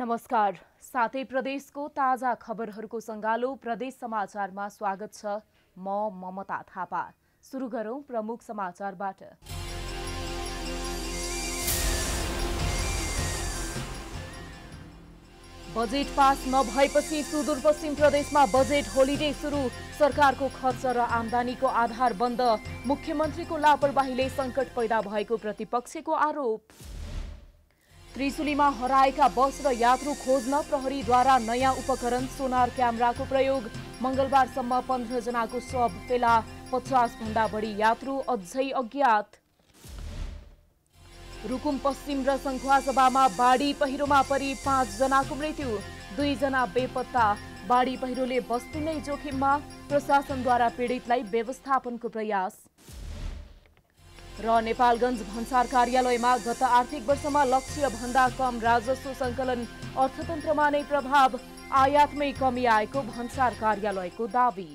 नमस्कार साथै प्रदेशको ताजा खबरहरूको सङ्गालो प्रदेश समाचारमा स्वागत छ म ममता थापा सुरु गरौँ प्रमुख समाचारबाट बजेट पास नभएपछि सुदूरपश्चिम प्रदेशमा बजेट होलिडे सुरु सरकारको खर्च र आमदानीको आधार बन्द मुख्यमन्त्रीको लापरवाहीले सङ्कट पैदा भएको प्रतिपक्षको आरोप त्रिशुलीमा हराएका बस र यात्रु खोज्न प्रहरीद्वारा नयाँ उपकरण सोनार क्यामेराको प्रयोग मङ्गलबारसम्म पन्ध्रजनाको सब फेला पचासभन्दा बढी यात्रु अझै अज्ञात रुकुम पश्चिम र सङ्खुवासभामा बाढी पहिरोमा परि पाँचजनाको मृत्यु दुईजना बेपत्ता बाढी पहिरोले बस्ती नै जोखिममा प्रशासनद्वारा पीडितलाई व्यवस्थापनको प्रयास र नेपालगञ्ज भन्सार कार्यालयमा गत आर्थिक वर्षमा भन्दा कम राजस्व सङ्कलन अर्थतन्त्रमा नै प्रभाव आयातमै कमी आएको भन्सार कार्यालयको दावी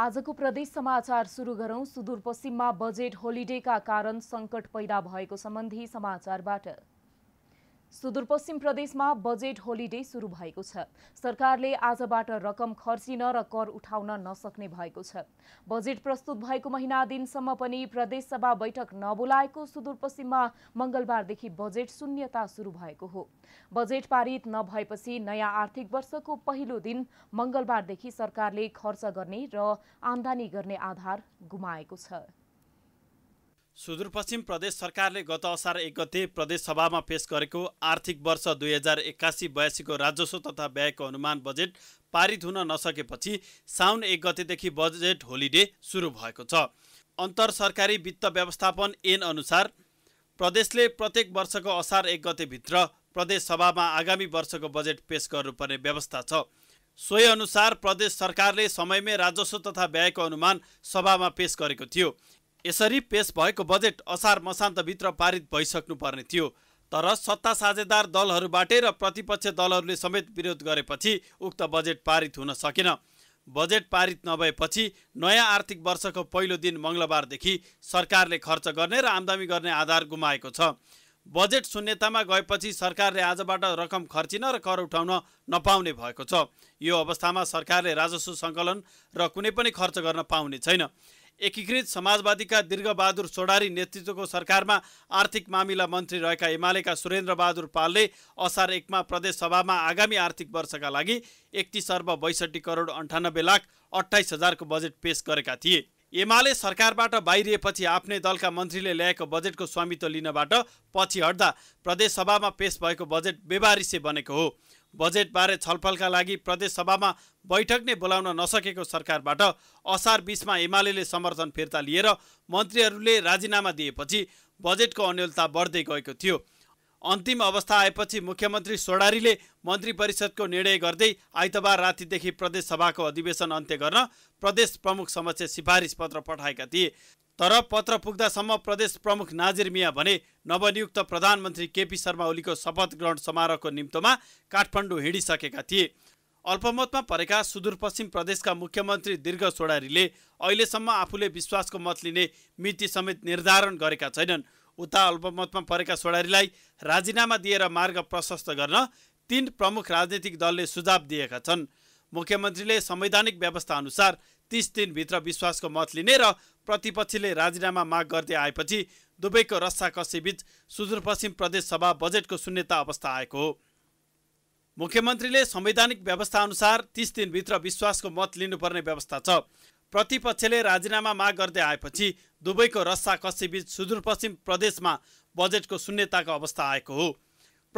आजको प्रदेश समाचार सुरु गरौं सुदूरपश्चिममा बजेट होलिडेका कारण संकट पैदा भएको सम्बन्धी समाचारबाट सुदूरपश्चिम प्रदेशमा बजेट होलिडे सुरु भएको छ सरकारले आजबाट रकम खर्चिन र कर उठाउन नसक्ने भएको छ बजेट प्रस्तुत भएको महिना दिनसम्म पनि प्रदेशसभा बैठक नबोलाएको सुदूरपश्चिममा मङ्गलबारदेखि बजेट शून्यता सुरु भएको हो बजेट पारित नभएपछि नयाँ आर्थिक वर्षको पहिलो दिन मङ्गलबारदेखि सरकारले खर्च गर्ने र आम्दानी गर्ने आधार गुमाएको छ सुदूरपश्चिम प्रदेश सरकारले गत असार एक गते प्रदेश सभामा पेश गरेको आर्थिक वर्ष दुई हजार एक्कासी बयासीको राजस्व तथा व्ययको अनुमान बजेट पारित हुन नसकेपछि साउन एक गतेदेखि बजेट होलिडे सुरु भएको छ अन्तर सरकारी वित्त व्यवस्थापन एन अनुसार प्रदेशले प्रत्येक वर्षको असार एक गतेभित्र सभामा आगामी वर्षको बजेट पेश गर्नुपर्ने व्यवस्था छ सोही अनुसार प्रदेश सरकारले समयमै राजस्व तथा व्ययको अनुमान सभामा पेश गरेको थियो यसरी पेश भएको बजेट असार मसान्तभित्र पारित भइसक्नुपर्ने थियो तर सत्ता साझेदार दलहरूबाटै र प्रतिपक्ष दलहरूले समेत विरोध गरेपछि उक्त बजेट पारित हुन सकेन बजेट पारित नभएपछि नयाँ आर्थिक वर्षको पहिलो दिन मङ्गलबारदेखि सरकारले खर्च गर्ने र आम्दानी गर्ने आधार गुमाएको छ बजेट शून्यतामा गएपछि सरकारले आजबाट रकम खर्चिन र कर उठाउन नपाउने भएको छ यो अवस्थामा सरकारले राजस्व सङ्कलन र कुनै पनि खर्च गर्न पाउने छैन एकीकृत समाजवादीका दीर्घबहादुर सोडारी नेतृत्वको सरकारमा आर्थिक मामिला मन्त्री रहेका एमालेका सुरेन्द्रबहादुर पालले असार एकमा प्रदेशसभामा आगामी आर्थिक वर्षका लागि एकतिस अर्ब बैसठी करोड अन्ठानब्बे लाख अठाइस हजारको बजेट पेश गरेका थिए एमाले सरकारबाट बाहिरिएपछि आफ्नै दलका मन्त्रीले ल्याएको बजेटको स्वामित्व लिनबाट पछि हट्दा प्रदेशसभामा पेश भएको बजेट व्यवहारिसे बनेको हो बजेटबारे छलफलका लागि प्रदेशसभामा बैठक नै बोलाउन नसकेको सरकारबाट असार बिसमा एमाले समर्थन फिर्ता लिएर मन्त्रीहरूले राजीनामा दिएपछि बजेटको अन्यलता बढ्दै गएको थियो अन्तिम अवस्था आएपछि मुख्यमन्त्री सोडारीले मन्त्री परिषदको निर्णय गर्दै आइतबार रातिदेखि प्रदेशसभाको अधिवेशन अन्त्य गर्न प्रदेश प्रमुख समक्ष सिफारिस पत्र पठाएका थिए तर पत्र पुग्दासम्म प्रदेश प्रमुख नाजिर मिया भने नवनियुक्त प्रधानमन्त्री केपी शर्मा ओलीको शपथ ग्रहण समारोहको निम्तोमा काठमाडौँ हिँडिसकेका थिए अल्पमतमा परेका सुदूरपश्चिम प्रदेशका मुख्यमन्त्री दीर्घ सोडारीले अहिलेसम्म आफूले विश्वासको मत लिने मिति समेत निर्धारण गरेका छैनन् उता अल्पमतमा परेका सोडारीलाई राजीनामा दिएर मार्ग प्रशस्त गर्न तीन प्रमुख राजनीतिक दलले सुझाव दिएका छन् मुख्यमन्त्रीले संवैधानिक व्यवस्था अनुसार तिस दिनभित्र विश्वासको मत लिने र प्रतिपक्षले राजीनामा माग गर्दै आएपछि दुवैको रस्साकसीबीच सुदूरपश्चिम प्रदेश सभा बजेटको शून्यता अवस्था आएको हो मुख्यमन्त्रीले संवैधानिक व्यवस्था व्यवस्थाअनुसार तिस दिनभित्र विश्वासको मत लिनुपर्ने व्यवस्था छ प्रतिपक्षले राजीनामा माग गर्दै आएपछि दुवैको रस्साकसीबीच सुदूरपश्चिम प्रदेशमा बजेटको शून्यताको अवस्था आएको हो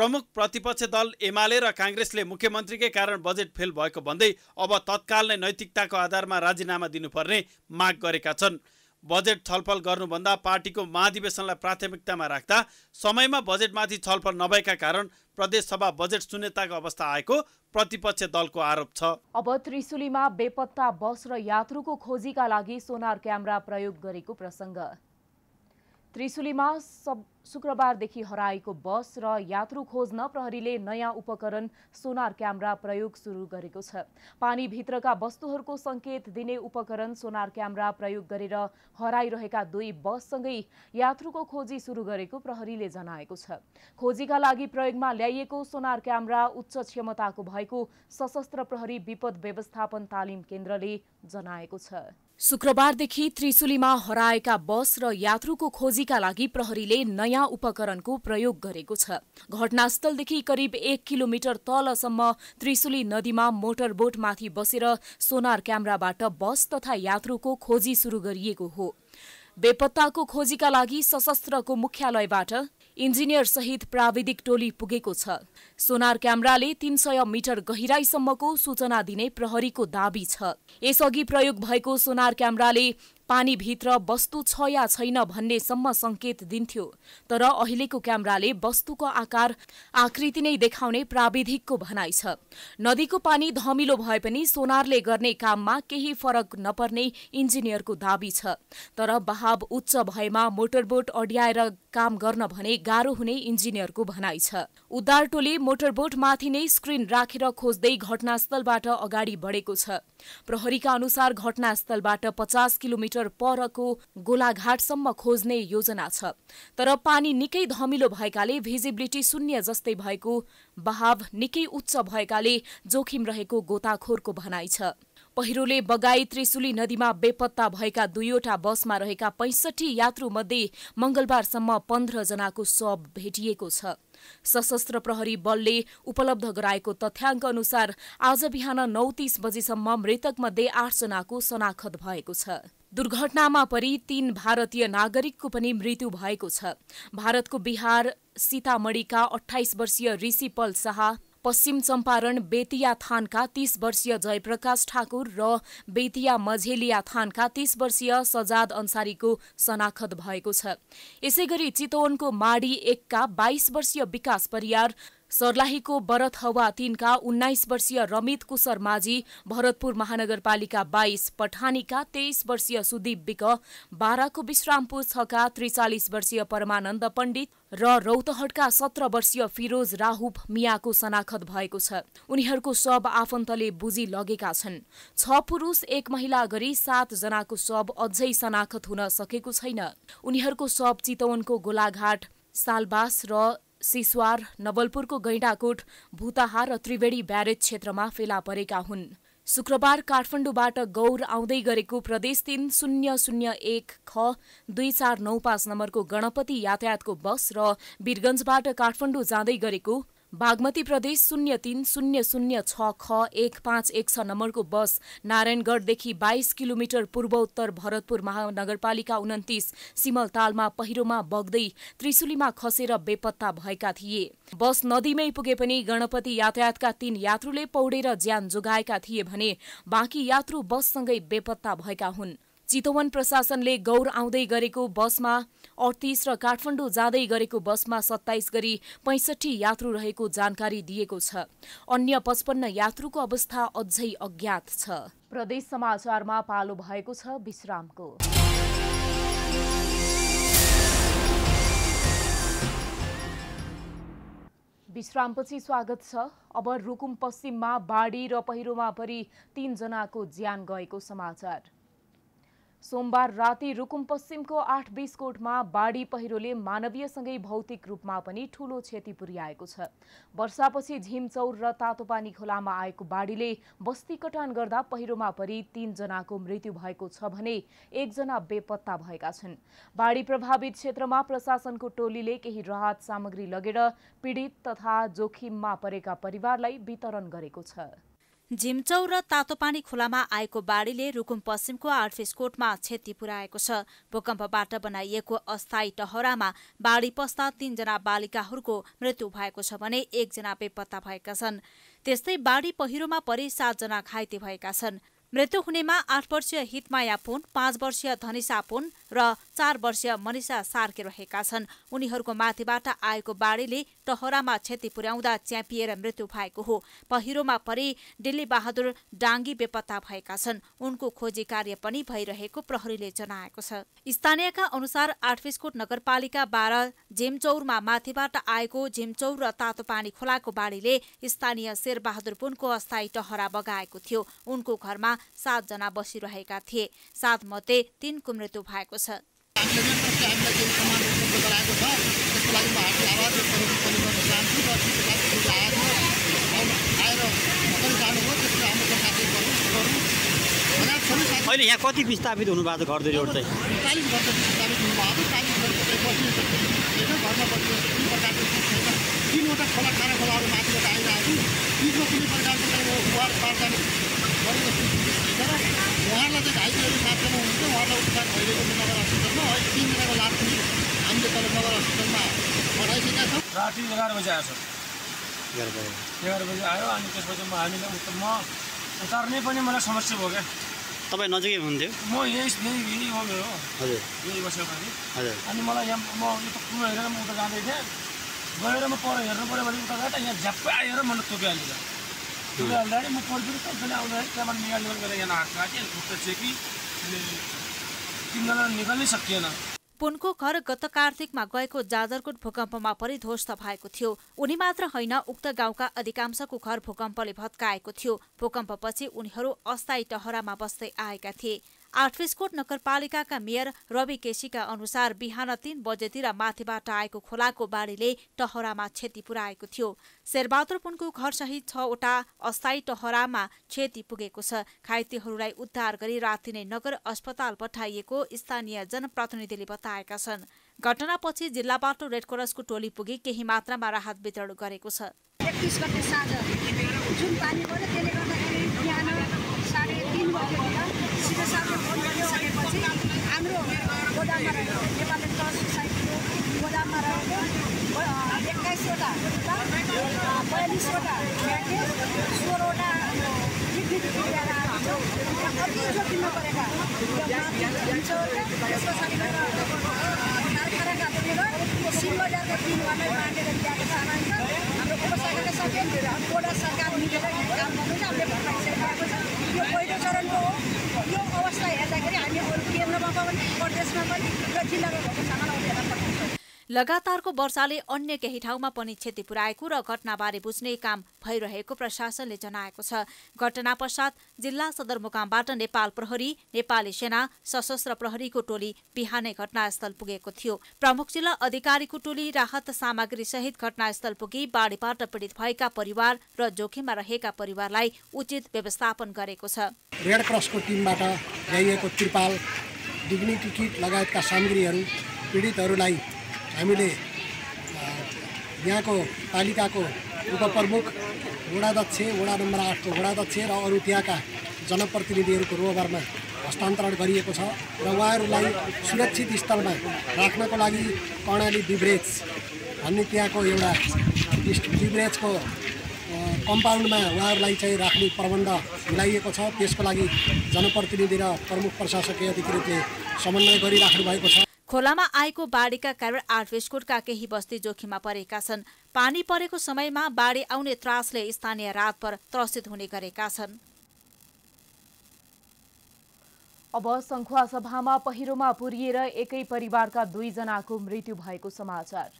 प्रमुख प्रतिपक्ष दल एमाले र काङ्ग्रेसले मुख्यमन्त्रीकै कारण बजेट फेल भएको भन्दै अब तत्काल नै नैतिकताको आधारमा राजीनामा दिनुपर्ने माग गरेका छन् बजेट छलफल गर्नुभन्दा पार्टीको महाधिवेशनलाई प्राथमिकतामा राख्दा समयमा बजेटमाथि छलफल नभएका कारण प्रदेश सभा बजेट शून्यताको अवस्था आएको प्रतिपक्ष दलको आरोप छ अब त्रिशुलीमा बेपत्ता बस र यात्रुको खोजीका लागि सोनार क्यामेरा प्रयोग गरेको प्रसङ्ग त्रिशुलीमा सब शुक्रबारदेखि हराएको बस र यात्रु खोज्न प्रहरीले नयाँ उपकरण सोनार क्यामेरा प्रयोग सुरु गरेको छ पानीभित्रका वस्तुहरूको सङ्केत दिने उपकरण सोनार क्यामेरा प्रयोग गरेर हराइरहेका दुई बससँगै यात्रुको खोजी सुरु गरेको प्रहरीले जनाएको छ खोजीका लागि प्रयोगमा ल्याइएको सोनार क्यामेरा उच्च क्षमताको भएको सशस्त्र प्रहरी विपद व्यवस्थापन तालिम केन्द्रले जनाएको छ शुक्रबारदेखि त्रिशुलीमा हराएका बस र यात्रुको खोजीका लागि प्रहरीले नयाँ नयाँ उपकरणको प्रयोग गरेको छ घटनास्थलदेखि करिब एक किलोमिटर तलसम्म त्रिशुली नदीमा मोटर बोटमाथि बसेर सोनार क्यामराबाट बस तथा यात्रुको खोजी सुरु गरिएको हो बेपत्ताको खोजीका लागि सशस्त्रको मुख्यालयबाट इन्जिनियर सहित प्राविधिक टोली पुगेको छ सोनार क्यामराले तीन सय मिटर गहिराईसम्मको सूचना दिने प्रहरीको दावी छ यसअघि प्रयोग भएको सोनार क्यामराले पानीभित्र वस्तु छ या छैन भन्नेसम्म सङ्केत दिन्थ्यो तर अहिलेको क्यामराले वस्तुको आकार आकृति नै देखाउने प्राविधिकको भनाइ छ नदीको पानी धमिलो भए पनि सोनारले गर्ने काममा केही फरक नपर्ने इन्जिनियरको दावी छ तर बहाव उच्च भएमा मोटरबोट अड्याएर काम गर्न भने गाह्रो हुने इन्जिनियरको भनाइ छ उद्धार टोली मोटरबोटमाथि नै स्क्रिन राखेर खोज्दै घटनास्थलबाट अगाडि बढेको छ प्रहरीका अनुसार घटनास्थलबाट पचास किलोमिटर किलोमिटर परको गोलाघाटसम्म खोज्ने योजना छ तर पानी निकै धमिलो भएकाले भिजिबिलिटी शून्य जस्तै भएको बहाव निकै उच्च भएकाले जोखिम रहेको गोताखोरको भनाइ छ पहिरोले बगाई त्रिशुली नदीमा बेपत्ता भएका दुईवटा बसमा रहेका पैँसठी यात्रुमध्ये मंगलबारसम्म पन्ध्रजनाको शव भेटिएको छ सशस्त्र प्रहरी बलले उपलब्ध गराएको तथ्याङ्क अनुसार आज बिहान नौ तीस बजीसम्म मृतकमध्ये आठजनाको शनाखत भएको छ दुर्घटनामा परि तीन भारतीय नागरिकको पनि मृत्यु भएको छ भारतको बिहार सीतामढीका अठाइस वर्षीय ऋषि पल शाह पश्चिम चम्पारण बेतिया थानका तीस वर्षीय जयप्रकाश ठाकुर र बेतिया मझेलिया थानका तीस वर्षीय सजाद अन्सारीको शनाखत भएको छ यसैगरी चितवनको माडी एकका बाइस वर्षीय विकास परियार सर्लाहीको हवा तीनका उन्नाइस वर्षीय रमित कुशर माझी भरतपुर महानगरपालिका बाइस पठानीका तेइस वर्षीय सुदीप विक बाह्रको विश्रामपुर छका त्रिचालिस वर्षीय परमानन्द पण्डित र रौतहटका सत्र वर्षीय फिरोज राहुप मियाको शनाखत भएको छ उनीहरूको शव आफन्तले बुझी लगेका छन् छ पुरुष एक महिला गरी सात जनाको शव अझै शनाखत हुन सकेको छैन उनीहरूको शव चितवनको गोलाघाट सालबास र सिस्वार नवलपुरको गैँडाकोट भूताहार र त्रिवेणी ब्यारेज क्षेत्रमा फेला परेका हुन् शुक्रबार काठमाडौँबाट गौर आउँदै गरेको प्रदेश तिन शून्य शून्य एक ख दुई चार नौ पाँच नम्बरको गणपति यातायातको बस र वीरगञ्जबाट काठमाडौँ जाँदै गरेको बागमती प्रदेश शून्य तिन शून्य शून्य छ ख एक पाँच एक छ नम्बरको बस नारायणगढदेखि बाइस किलोमिटर पूर्वोत्तर भरतपुर महानगरपालिका उन्तिस सिमलतालमा पहिरोमा बग्दै त्रिशुलीमा खसेर बेपत्ता भएका थिए बस नदीमै पुगे पनि गणपति यातायातका तीन यात्रुले पौडेर ज्यान जोगाएका थिए भने बाँकी यात्रु बससँगै बेपत्ता भएका हुन् चितवन प्रशासनले गौर आउँदै गरेको बसमा अडतिस र काठमाडौँ जाँदै गरेको बसमा सत्ताइस गरी पैँसठी यात्रु रहेको जानकारी दिएको छ अन्य पचपन्न यात्रुको अवस्था अझै अज्ञात छ प्रदेश समाचारमा पालो भएको छ विश्रामको विश्रामपछि स्वागत छ अब रुकुम पश्चिममा बाढी र पहिरोमा परि तीनजनाको ज्यान गएको समाचार सोमबार राति रुकुम पश्चिमको आठ बिसकोटमा बाढी पहिरोले मानवीयसँगै भौतिक रूपमा पनि ठूलो क्षति पुर्याएको छ वर्षापछि झिमचौर र तातोपानी खोलामा आएको बाढीले बस्ती कटान गर्दा पहिरोमा परि तीनजनाको मृत्यु भएको छ भने एकजना बेपत्ता भएका छन् बाढी प्रभावित क्षेत्रमा प्रशासनको टोलीले केही राहत सामग्री लगेर पीडित तथा जोखिममा परेका परिवारलाई वितरण गरेको छ झिम्चौ र तातोपानी खोलामा आएको बाढीले रुकुम पश्चिमको आर्फिसकोटमा क्षति पुर्याएको छ भूकम्पबाट बनाइएको अस्थायी टहरामा बाढी पस्दा तीनजना बालिकाहरूको मृत्यु भएको छ भने एकजना बेपत्ता भएका छन् त्यस्तै बाढी पहिरोमा परि सातजना घाइते भएका छन् मृत्यु हुनेमा आठ वर्षीय हितमाया पुन पाँच वर्षीय धनिषा पुन र चार वर्षीय मनिषा सार्के रहेका छन् उनीहरूको माथिबाट आएको बाढीले टहरामा क्षति पुर्याउँदा च्यापिएर मृत्यु भएको हो पहिरोमा परि दिल्ली बहादुर डाङ्गी बेपत्ता भएका छन् उनको खोजी कार्य पनि भइरहेको प्रहरीले जनाएको छ स्थानीयका अनुसार आठविस्कोट नगरपालिका बाह्र झिमचौरमा माथिबाट आएको झिमचौर र तातो पानी खोलाको बाढीले स्थानीय शेरबहादुर पुनको अस्थायी टहरा बगाएको थियो उनको घरमा सातजना बसिरहेका थिए सात मध्ये तिनको मृत्यु भएको छ अहिले यहाँ कति विस्थापित हुनुभएको घर चाहिँ हुनुभएको घरमा तिनवटा खोला खाना खोलाहरू माथिबाट आइरहेको छु तिनमा कुनै प्रकारको चाहिँ उहाँहरू पार जाने जस्तो तर उहाँहरूलाई चाहिँ घाइतेहरू मात्रामा हुनुहुन्छ उहाँहरूलाई उपचार भइरहेको छ नगर हस्पिटलमा अहिले तिनजनाको लाभ पनि हामीले तल नगर हस्पिटलमा पठाइसकेका छौँ राति एघार बजी आएछ एघार बजी आयो अनि त्यसपछि म हामीले म उतार्ने पनि मलाई समस्या भयो क्या तपाईँ नजिकै हुनुहुन्थ्यो म यही यही हो मेरो हजुर यही बसेको अनि मलाई यहाँ म हेरेर म उता जाँदै थिएँ गएर म पर हेर्नु पऱ्यो भने उता गएर यहाँ झ्याप्पै आएर मलाई तोकिहाल्छ तोकिहाल्दाखेरि म परिदिनु कसैले आउँदाखेरि त्यहाँबाट निकाल्यो गरेर यहाँ हाँस्दा काटेँ खुट्टा चेकी तिनजना निकाल्नै सकिएन पुनको घर गत कार्तिकमा गएको जाजरकोट भूकम्पमा पनि ध्वस्त भएको थियो उनी मात्र होइन उक्त गाउँका अधिकांशको घर भूकम्पले भत्काएको थियो भूकम्पपछि उनीहरू अस्थायी टहरामा बस्दै आएका थिए आठविसकोट नगरपालिकाका मेयर रवि केसीका अनुसार बिहान तीन बजेतिर माथिबाट आएको खोलाको बाढीले टहरामा क्षति पुर्याएको थियो शेरबहादुर पुनको घरसहित छवटा अस्थायी टहरामा क्षति पुगेको छ घाइतेहरूलाई उद्धार गरी राति नै नगर अस्पताल पठाइएको स्थानीय जनप्रतिनिधिले बताएका छन् घटनापछि जिल्लाबाट रेडक्रसको टोली पुगी केही मात्रामा राहत वितरण गरेको छ जुन पानी त्यसले गर्दाखेरि बिहान साढे तिन बजेतिर पेसामा फोन गरिसकेपछि हाम्रो गोदाममा रहेको नेपाली सोसाइटीको गोदाममा रहेको एक्काइसवटा बयालिसवटा सोह्रवटा ल्याएर कति बाँडेर ल्याएको छ हाम्रो सके सरकार मिलेर काम गर्नु हामीले भनिसकेको छ यो पहिलो चरणको हो अवस्था हेर्दाखेरि हामी अरू केन्द्रमा पनि प्रदेशमा पनि र जिल्लामा भएको सामान आउँदै हेर्न पठाउँछौँ लगातारको वर्षाले अन्य केही ठाउँमा पनि क्षति पुर्याएको र घटनाबारे बुझ्ने काम भइरहेको प्रशासनले जनाएको छ घटना पश्चात जिल्ला सदरमुकामबाट नेपाल प्रहरी नेपाली सेना सशस्त्र प्रहरीको टोली बिहानै घटनास्थल पुगेको थियो प्रमुख जिल्ला अधिकारीको टोली राहत सामग्री सहित घटनास्थल पुगी बाढीबाट पीडित भएका परिवार र जोखिममा रहेका परिवारलाई उचित व्यवस्थापन गरेको छ रेड टिमबाट ल्याइएको त्रिपाल डिग्निटी किट लगायतका सामग्रीहरू पीडितहरूलाई हामीले यहाँको पालिकाको उपप्रमुख वडाध्यक्ष वडा नम्बर आठको वडाध्यक्ष र अरू त्यहाँका जनप्रतिनिधिहरूको रोबरमा हस्तान्तरण गरिएको छ र उहाँहरूलाई सुरक्षित स्थलमा राख्नको लागि कर्णाली बिब्रेज भन्ने त्यहाँको एउटा बिब्रेजको कम्पाउन्डमा उहाँहरूलाई चाहिँ राख्ने प्रबन्ध मिलाइएको छ त्यसको लागि जनप्रतिनिधि र प्रमुख प्रशासकीय अधिकृतले समन्वय गरिराख्नु भएको छ खोलामा आएको बाढीका कारण आठवेशकोटका केही बस्ती जोखिममा परेका छन् पानी परेको समयमा बाढी आउने त्रासले स्थानीय रातभर त्रसित हुने गरेका छन् अब सभामा पहिरोमा पुरिएर एकै परिवारका दुईजनाको मृत्यु भएको समाचार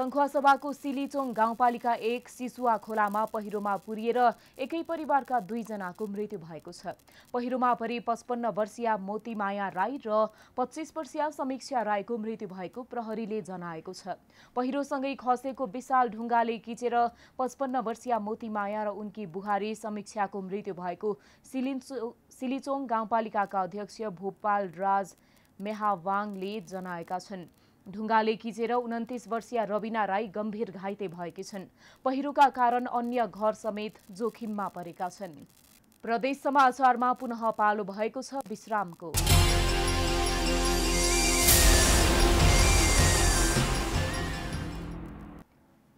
सङ्खुवासभाको सिलिचोङ गाउँपालिका एक सिसुवा खोलामा पहिरोमा पुरिएर एकै परिवारका दुईजनाको मृत्यु भएको छ पहिरोमा परि पचपन्न वर्षीय मोतीमाया राई र पच्चिस वर्षीय समीक्षा राईको मृत्यु भएको प्रहरीले जनाएको छ पहिरोसँगै खसेको विशाल ढुङ्गाले किचेर पचपन्न वर्षीय मोतीमाया र उनकी बुहारी समीक्षाको मृत्यु भएको सिलिचो सिलिचोङ गाउँपालिकाका अध्यक्ष भोपाल राज मेहावाङले जनाएका छन् ढुङ्गाले किचेर उन्तिस वर्षीय रविना राई गम्भीर घाइते भएकी छन् पहिरोका कारण अन्य घर समेत जोखिममा परेका छन् प्रदेश समाचारमा पुनः पालो भएको छ विश्रामको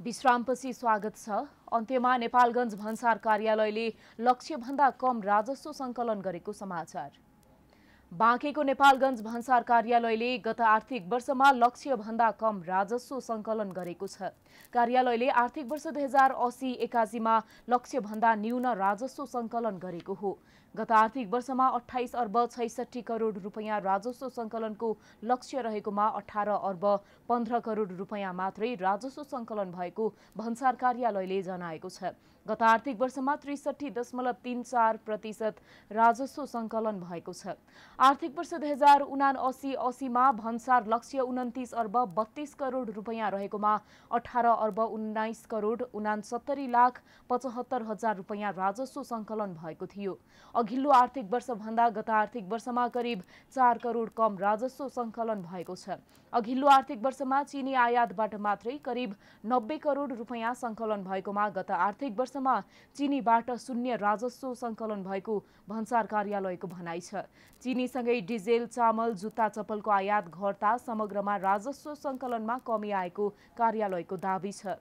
विश्रामपछि स्वागत छ अन्त्यमा नेपालगञ्ज भन्सार कार्यालयले लक्ष्यभन्दा कम राजस्व सङ्कलन गरेको समाचार बाँकेको नेपालगञ्ज भन्सार कार्यालयले गत आर्थिक वर्षमा लक्ष्यभन्दा कम राजस्व सङ्कलन गरेको छ कार्यालयले आर्थिक वर्ष दुई हजार असी एकासीमा लक्ष्यभन्दा न्यून राजस्व सङ्कलन गरेको हो गत आर्थिक वर्षमा अठाइस अर्ब छैसठी करोड रुपियाँ राजस्व सङ्कलनको लक्ष्य रहेकोमा अठार अर्ब पन्ध्र करोड रुपियाँ मात्रै राजस्व सङ्कलन भएको भन्सार कार्यालयले जनाएको छ गत आर्थिक वर्षमा त्रिसठी दशमलव तिन चार प्रतिशत राजस्व सङ्कलन भएको छ आर्थिक वर्ष दुई हजार उना असी असीमा भन्सार लक्ष्य उन्तिस अर्ब बत्तीस करोड रुपियाँ रहेकोमा अठार अर्ब उन्नाइस करोड उनासत्तरी लाख पचहत्तर हजार रुपियाँ राजस्व सङ्कलन भएको थियो अघिल्लो आर्थिक वर्षभन्दा गत आर्थिक वर्षमा करिब चार करोड कम राजस्व सङ्कलन भएको छ अघिल्लो आर्थिक वर्षमा चिनी आयातबाट मात्रै करिब नब्बे करोड रुपियाँ सङ्कलन भएकोमा गत आर्थिक वर्षमा चिनीबाट शून्य राजस्व सङ्कलन भएको भन्सार कार्यालयको भनाइ छ चिनीसँगै डिजेल चामल जुत्ता चप्पलको आयात घट्दा समग्रमा राजस्व सङ्कलनमा कमी आएको कार्यालयको दावी छ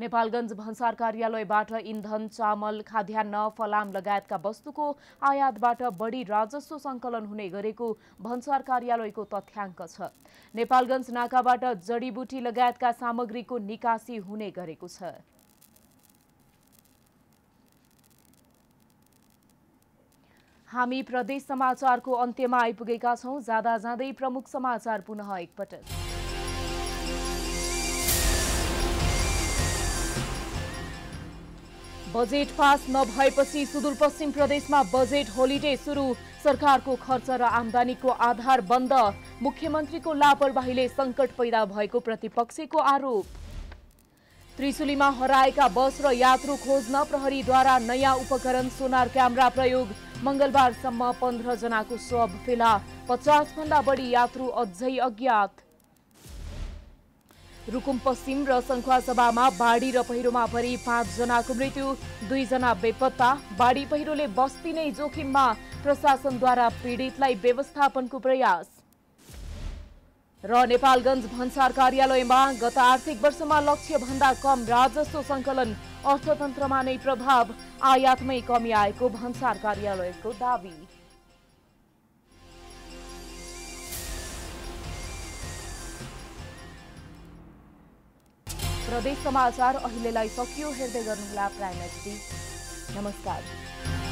नेपालगञ्ज भन्सार कार्यालयबाट इन्धन चामल खाद्यान्न फलाम लगायतका वस्तुको आयातबाट बढी राजस्व सङ्कलन हुने गरेको भन्सार कार्यालयको तथ्याङ्क छ नेपालगञ्ज नाकाबाट जडीबुटी लगायतका सामग्रीको निकासी हुने गरेको छ हामी प्रदेश समाचारको अन्त्यमा आइपुगेका छौँ जाँदा जाँदै प्रमुख समाचार पुनः एकपटक बजेट पास नभएपछि सुदूरपश्चिम प्रदेशमा बजेट होलिडे सुरु सरकारको खर्च र आमदानीको आधार बन्द मुख्यमन्त्रीको लापरवाहीले सङ्कट पैदा भएको प्रतिपक्षको आरोप त्रिशुलीमा हराएका बस र यात्रु खोज्न प्रहरीद्वारा नयाँ उपकरण सोनार क्यामेरा प्रयोग मङ्गलबारसम्म पन्ध्रजनाको शव फेला पचासभन्दा बढी यात्रु अझै अज्ञात रुकुम पश्चिम र सङ्खुवासभामा बाढी र पहिरोमा भरि पाँचजनाको मृत्यु दुईजना बेपत्ता बाढी पहिरोले बस्ती नै जोखिममा प्रशासनद्वारा पीडितलाई व्यवस्थापनको प्रयास र नेपालगञ्ज भन्सार कार्यालयमा गत आर्थिक वर्षमा लक्ष्यभन्दा कम राजस्व सङ्कलन अर्थतन्त्रमा नै प्रभाव आयातमै कमी आएको भन्सार कार्यालयको दावी प्रदेश समाचार अहिलेलाई सकियो हेर्दै गर्नुहोला प्राइम नमस्कार